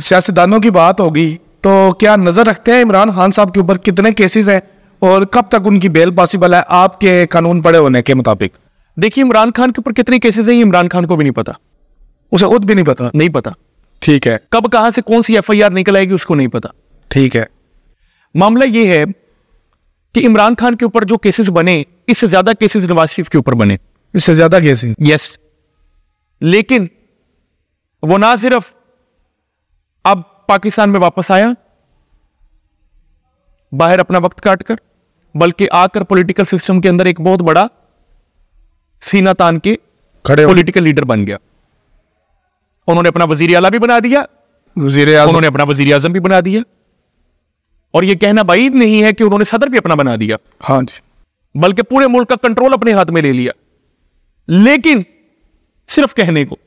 सियासतदानों की बात होगी तो क्या नज़र रखते हैं इमरान खान साहब के ऊपर कितने केसेस हैं और कब तक उनकी बेल पॉसिबल है आपके कानून पड़े होने के मुताबिक देखिए इमरान खान के ऊपर कितने केसेस हैं इमरान खान को भी नहीं पता उसे खुद भी नहीं पता नहीं पता ठीक है कब कहाँ से कौन सी एफ आई आर निकल आएगी उसको नहीं पता ठीक है मामला ये है कि इमरान खान के ऊपर जो केसेस बने इससे ज्यादा केसेस नवाज शरीफ के ऊपर बने इससे ज्यादा केसेस यस लेकिन वो ना सिर्फ अब पाकिस्तान में वापस आया बाहर अपना वक्त काटकर बल्कि आकर पॉलिटिकल सिस्टम के अंदर एक बहुत बड़ा सीना तान के खड़े पॉलिटिकल लीडर बन गया उन्होंने अपना वजीर आला भी बना दिया वजीर उन्होंने अपना वजीर आजम भी बना दिया और यह कहना बाईद नहीं है कि उन्होंने सदर भी अपना बना दिया हाँ जी बल्कि पूरे मुल्क का कंट्रोल अपने हाथ में ले लिया लेकिन सिर्फ कहने को